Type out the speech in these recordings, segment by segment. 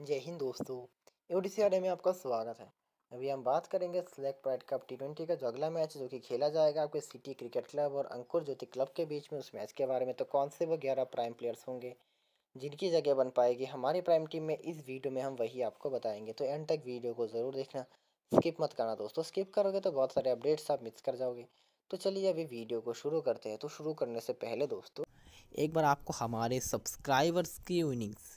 जय हिंद दोस्तों यूडीसीआरए में आपका स्वागत है अभी हम बात करेंगे select pride cup T twenty का जो अगला मैच जो कि खेला जाएगा आपके सिटी क्रिकेट क्लब और अंकुर ज्योति क्लब के बीच में उस मैच के बारे में तो कौन से वो ग्यारह प्राइम प्लेयर्स होंगे जिनकी जगह बन पाएगी हमारी प्राइम टीम में इस वीडियो में हम वही आपको बताएंगे तो एंड तक वीडियो को ज़रूर देखना स्किप मत करना दोस्तों स्किप करोगे तो बहुत सारे अपडेट्स आप मिस कर जाओगे तो चलिए अभी वीडियो को शुरू करते हैं तो शुरू करने से पहले दोस्तों एक बार आपको हमारे सब्सक्राइबर्स की विनिंग्स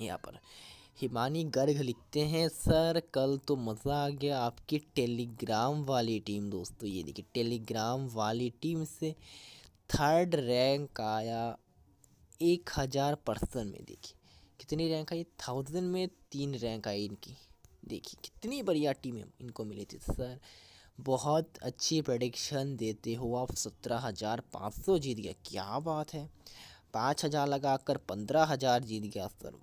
यहाँ पर हिमानी गर्ग लिखते हैं सर कल तो मज़ा आ गया आपकी टेलीग्राम वाली टीम दोस्तों तो ये देखिए टेलीग्राम वाली टीम से थर्ड रैंक आया एक हज़ार पर्सन में देखिए कितनी रैंक आई थाउजेंड में तीन रैंक आई इनकी देखिए कितनी बढ़िया टीम इनको मिली थी सर बहुत अच्छी प्रडिक्शन देते हो आप सत्रह हज़ार पाँच सौ जीत गया क्या बात है पाँच हज़ार लगा कर पंद्रह हज़ार जीत गया सर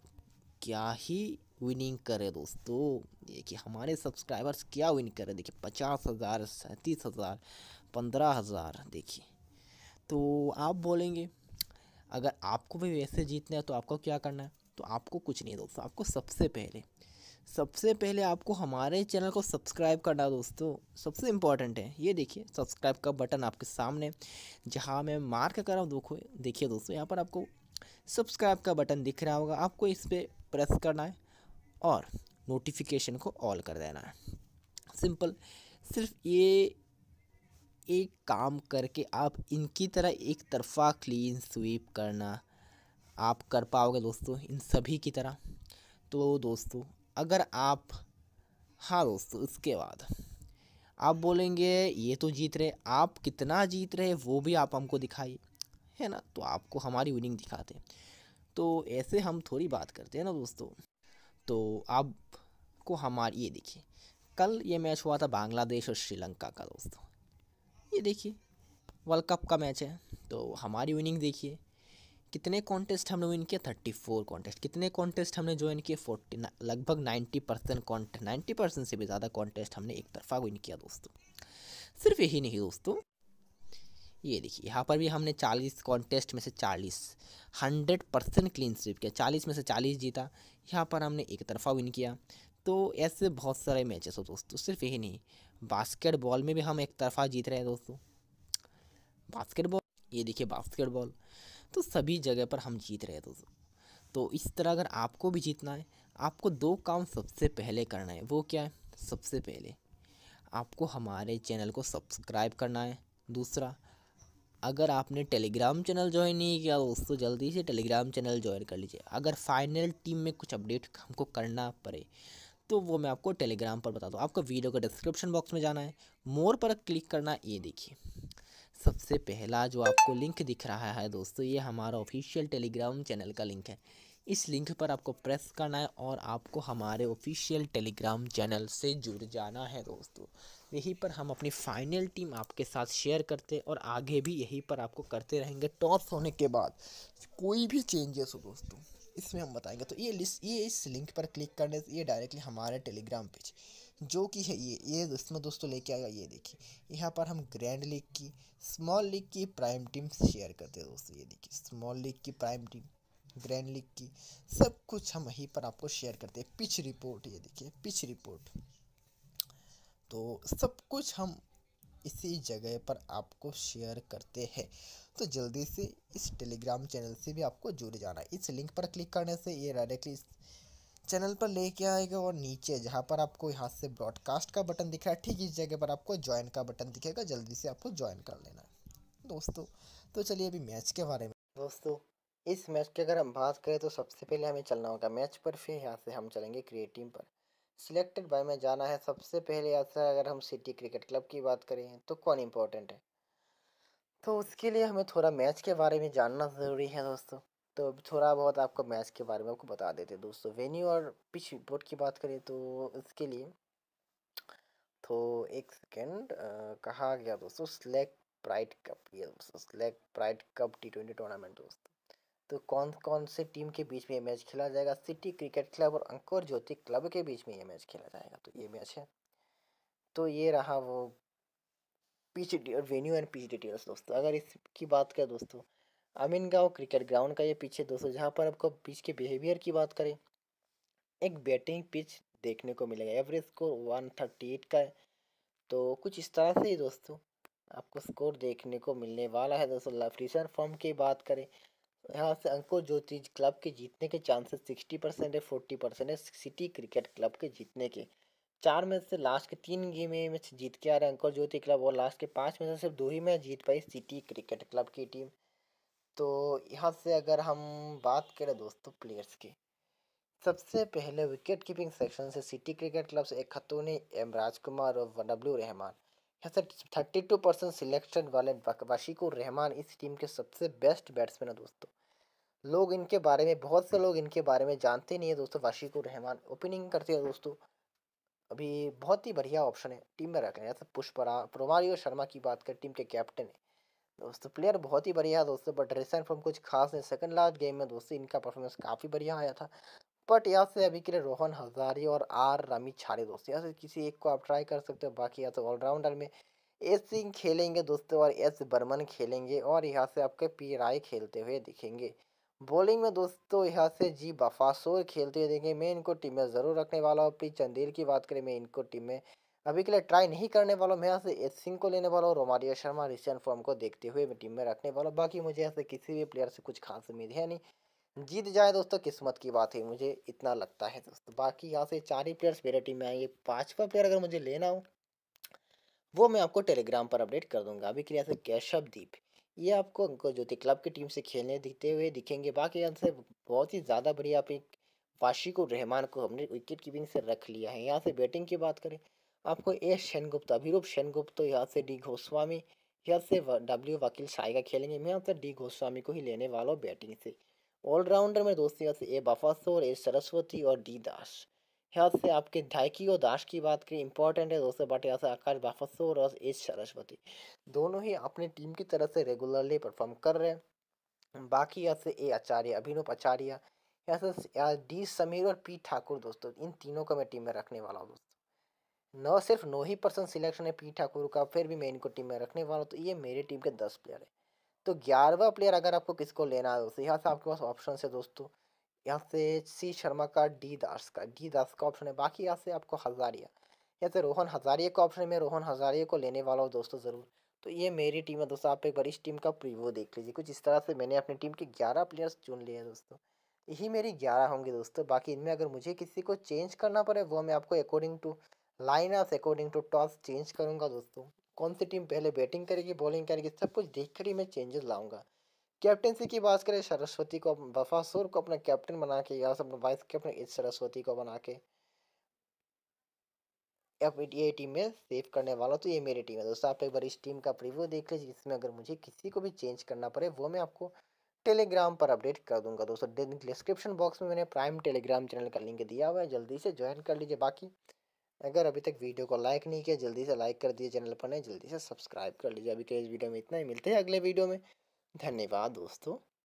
क्या ही विनिंग करे दोस्तों देखिए हमारे सब्सक्राइबर्स क्या विन करे देखिए पचास हज़ार सैंतीस हज़ार पंद्रह हज़ार देखिए तो आप बोलेंगे अगर आपको भी वैसे जीतना है तो आपको क्या करना है तो आपको कुछ नहीं दोस्तों आपको सबसे पहले सबसे पहले आपको हमारे चैनल को सब्सक्राइब करना दोस्तों सबसे इम्पॉर्टेंट है ये देखिए सब्सक्राइब का बटन आपके सामने जहाँ मैं मार्क कर रहा हूँ देखो देखिए दोस्तों यहाँ पर आपको सब्सक्राइब का बटन दिख रहा होगा आपको इस पर प्रेस करना है और नोटिफिकेशन को ऑल कर देना है सिंपल सिर्फ ये एक काम करके आप इनकी तरह एक तरफा क्लीन स्वीप करना आप कर पाओगे दोस्तों इन सभी की तरह तो दोस्तों अगर आप हाँ दोस्तों इसके बाद आप बोलेंगे ये तो जीत रहे आप कितना जीत रहे वो भी आप हमको दिखाइए है ना तो आपको हमारी विनिंग दिखाते हैं तो ऐसे हम थोड़ी बात करते हैं ना दोस्तों तो अब को हमारे ये देखिए कल ये मैच हुआ था बांग्लादेश और श्रीलंका का दोस्तों ये देखिए वर्ल्ड कप का मैच है तो हमारी विनिंग देखिए कितने कॉन्टेस्ट हमने विन किया थर्टी फोर कॉन्टेस्ट कितने कॉन्टेस्ट हमने ज्वाइन किए फोर्टी लगभग ninety percent contest ninety percent से भी ज़्यादा कॉन्टेस्ट हमने एक तरफा विन किया दोस्तों सिर्फ यही नहीं दोस्तों ये देखिए यहाँ पर भी हमने चालीस कॉन्टेस्ट में से चालीस हंड्रेड परसेंट क्लीन स्वीप किया चालीस में से चालीस जीता यहाँ पर हमने एक तरफा विन किया तो ऐसे बहुत सारे मैचेस हो दोस्तों सिर्फ यही नहीं बास्केटबॉल में भी हम एक तरफा जीत रहे हैं दोस्तों बास्केटबॉल ये देखिए बास्केटबॉल तो सभी जगह पर हम जीत रहे हैं दोस्तों तो इस तरह अगर आपको भी जीतना है आपको दो काम सबसे पहले करना है वो क्या है सबसे पहले आपको हमारे चैनल को सब्सक्राइब करना है दूसरा अगर आपने टेलीग्राम चैनल ज्वाइन नहीं किया दोस्तों जल्दी से टेलीग्राम चैनल ज्वाइन कर लीजिए अगर फाइनल टीम में कुछ अपडेट हमको करना पड़े तो वो मैं आपको टेलीग्राम पर बता दूँ आपको वीडियो का डिस्क्रिप्शन बॉक्स में जाना है मोर पर क्लिक करना ये देखिए सबसे पहला जो आपको लिंक दिख रहा है दोस्तों ये हमारा ऑफिशियल टेलीग्राम चैनल का लिंक है इस लिंक पर आपको प्रेस करना है और आपको हमारे ऑफिशियल टेलीग्राम चैनल से जुड़ जाना है दोस्तों यहीं पर हम अपनी फाइनल टीम आपके साथ शेयर करते और आगे भी यहीं पर आपको करते रहेंगे टॉप्स होने के बाद कोई भी चेंजेस हो दोस्तों इसमें हम बताएंगे तो ये लिस्ट ये इस लिंक पर क्लिक करने से ये डायरेक्टली हमारे टेलीग्राम पेज जो कि है ये ये इसमें दोस्तों लेके आएगा ये देखिए यहाँ पर हम ग्रैंड लीग की स्मॉल लीग की प्राइम टीम शेयर करते हैं दोस्तों ये देखिए स्मॉल लीग की प्राइम टीम ग्रैंड लीग की सब कुछ हम यहीं पर आपको शेयर करते हैं पिच रिपोर्ट ये देखिए पिच रिपोर्ट तो सब कुछ हम इसी जगह पर आपको शेयर करते हैं तो जल्दी से इस टेलीग्राम चैनल से भी आपको जुड़ जाना इस लिंक पर क्लिक करने से ये डायरेक्टली इस चैनल पर लेके आएगा और नीचे जहाँ पर आपको यहाँ से ब्रॉडकास्ट का बटन दिख रहा है ठीक इस जगह पर आपको ज्वाइन का बटन दिखेगा जल्दी से आपको ज्वाइन कर लेना है दोस्तों तो चलिए अभी मैच के बारे में दोस्तों इस मैच की अगर हम बात करें तो सबसे पहले हमें चलना होगा मैच पर फिर यहाँ से हम चलेंगे टीम पर सिलेक्टेड बाय में जाना है सबसे पहले सर अगर हम सिटी क्रिकेट क्लब की बात करें तो कौन इम्पोर्टेंट है तो उसके लिए हमें थोड़ा मैच के बारे में जानना ज़रूरी है दोस्तों तो थोड़ा बहुत आपको मैच के बारे में आपको बता देते हैं दोस्तों वेन्यू और पिच रिपोर्ट की बात करें तो इसके लिए तो एक सेकेंड कहा गया दोस्तों सेलेक्ट प्राइड कप ये दोस्तों select Pride cup T twenty tournament दोस्तों तो कौन कौन से टीम के बीच में ये मैच खेला जाएगा सिटी क्रिकेट क्लब और अंकुर ज्योति क्लब के बीच में ये मैच खेला जाएगा तो ये मैच है तो ये रहा वो pitch venue and pitch details दोस्तों अगर इसकी बात करें दोस्तों अमीन गाँव क्रिकेट ग्राउंड का ये पिच है दोस्तों जहाँ पर आपको पिच के बिहेवियर की बात करें एक बैटिंग पिच देखने को मिलेगा average score one thirty eight का है तो कुछ इस तरह से ही दोस्तों आपको स्कोर देखने को मिलने वाला है दोस्तों लफ्रीसन फॉर्म की बात करें यहाँ से अंकुर ज्योति क्लब के जीतने के चांसेस सिक्सटी परसेंट है फोर्टी परसेंट है सिटी क्रिकेट क्लब के जीतने के चार मैच से लास्ट के तीन गेम में जीत के आ रहे हैं अंकुर ज्योति क्लब और लास्ट के पाँच में से सिर्फ दो ही मैच जीत पाई सिटी क्रिकेट क्लब की टीम तो यहाँ से अगर हम बात करें दोस्तों प्लेयर्स की सबसे पहले विकेट कीपिंग सेक्शन से सिटी क्रिकेट क्लब से एक खतूनी एम राजकुमार और डब्ल्यू रहमान यहाँ थर्टी टू परसेंट सिलेक्शन वाले वशीकुर रहमान इस टीम के सबसे बेस्ट बैट्समैन है दोस्तों लोग इनके बारे में बहुत से लोग इनके बारे में जानते नहीं है दोस्तों वशीकुर रहमान ओपनिंग करते हैं दोस्तों अभी बहुत ही बढ़िया ऑप्शन है टीम में रख रहे हैं जैसे पुष्परा प्रोमारियो शर्मा की बात कर टीम के कैप्टन है दोस्तों प्लेयर बहुत ही बढ़िया है दोस्तों बट रिसेंट फॉर्म कुछ खास नहीं सेकंड लास्ट गेम में दोस्तों इनका परफॉर्मेंस काफ़ी बढ़िया आया था बट यहाँ से अभी के लिए रोहन हजारी और आर रमी छाड़े दोस्त यहाँ से किसी एक को आप ट्राई कर सकते हो बाकी यहाँ तो ऑलराउंडर में एस सिंह खेलेंगे दोस्तों और एस बर्मन खेलेंगे और यहाँ से आपके पी राय खेलते हुए दिखेंगे बॉलिंग में दोस्तों यहाँ से जी बफासोर खेलते हुए देखेंगे मैं इनको टीम में ज़रूर रखने वाला हूँ पी चंदेल की बात करें मैं इनको टीम में अभी के लिए ट्राई नहीं करने वाला मैं यहाँ से एस सिंह को लेने वाला हूँ रोमारिया शर्मा रिसेंट फॉर्म को देखते हुए मैं टीम में रखने वाला हूँ बाकी मुझे यहाँ से किसी भी प्लेयर से कुछ खास उम्मीद है नहीं जीत जाए दोस्तों किस्मत की बात है मुझे इतना लगता है दोस्तों बाकी यहाँ से चार ही प्लेयर्स मेरे टीम में आएंगे पाँचवा प्लेयर अगर मुझे लेना हो वो मैं आपको टेलीग्राम पर अपडेट कर दूंगा अभी के लिए यहाँ से दीप ये आपको अंकुर ज्योति क्लब की टीम से खेलने दिखते हुए दिखेंगे बाकी यहाँ से बहुत ही ज़्यादा बढ़िया आप एक वाशी रहमान को हमने विकेट कीपिंग से रख लिया है यहाँ से बैटिंग की बात करें आपको ए सेनगुप्ता अभिरूप सेनगुप्ता यहाँ से डी गोस्वामी यहाँ से डब्ल्यू वकील शाइगा खेलेंगे मैं यहाँ से डी गोस्वामी को ही लेने वाला हूँ बैटिंग से ऑलराउंडर में दोस्ती यहाँ से ए बफासोर ए सरस्वती और डी दास यहाँ से आपके ढाइकी और दास की बात करें इंपॉर्टेंट है दोस्तों बट यहाँ से आकाश बाफासोर और ए सरस्वती दोनों ही अपनी टीम की तरफ से रेगुलरली परफॉर्म कर रहे हैं बाकी यहाँ से ए आचार्य अभिनव आचार्य यहाँ से डी समीर और पी ठाकुर दोस्तों इन तीनों को मैं टीम में रखने वाला हूँ दोस्तों न सिर्फ नौ ही परसेंट सिलेक्शन है पी ठाकुर का फिर भी मैं इनको टीम में रखने वाला हूँ तो ये मेरी टीम के दस प्लेयर है तो ग्यारहवा प्लेयर अगर आपको किसको लेना है दोस्तों यहाँ से आपके पास ऑप्शन है दोस्तों यहाँ से सी शर्मा का डी दास का डी दास का ऑप्शन है बाकी यहाँ से आपको हज़ारिया यहाँ से रोहन हज़ारिया का ऑप्शन है मैं रोहन हज़ारिया को लेने वाला हूँ दोस्तों ज़रूर तो ये मेरी टीम है दोस्तों आप एक बार इस टीम का प्रीव्यू देख लीजिए कुछ इस तरह से मैंने अपनी टीम के ग्यारह प्लेयर्स चुन लिए हैं दोस्तों यही मेरी ग्यारह होंगे दोस्तों बाकी इनमें अगर मुझे किसी को चेंज करना पड़े वो मैं आपको according to line according to toss change करूँगा दोस्तों कौन सी टीम पहले बैटिंग करेगी बॉलिंग करेगी सब कुछ देख कर ही मैं चेंजेस लाऊंगा कैप्टनसी की बात करें सरस्वती को बफासुर को अपना कैप्टन बना के या अपना वाइस कैप्टन सरस्वती को बना के ये टीम में सेव करने वाला तो ये मेरी टीम है दोस्तों आप एक बार इस टीम का प्रीव्यू देख लीजिए जिसमें अगर मुझे किसी को भी चेंज करना पड़े वो मैं आपको टेलीग्राम पर अपडेट कर दूंगा दोस्तों डिस्क्रिप्शन बॉक्स में मैंने प्राइम टेलीग्राम चैनल का लिंक दिया हुआ है जल्दी से ज्वाइन कर लीजिए बाकी अगर अभी तक वीडियो को लाइक नहीं किया जल्दी से लाइक कर दिए चैनल पर नहीं जल्दी से सब्सक्राइब कर लीजिए अभी के इस वीडियो में इतना ही मिलते हैं अगले वीडियो में धन्यवाद दोस्तों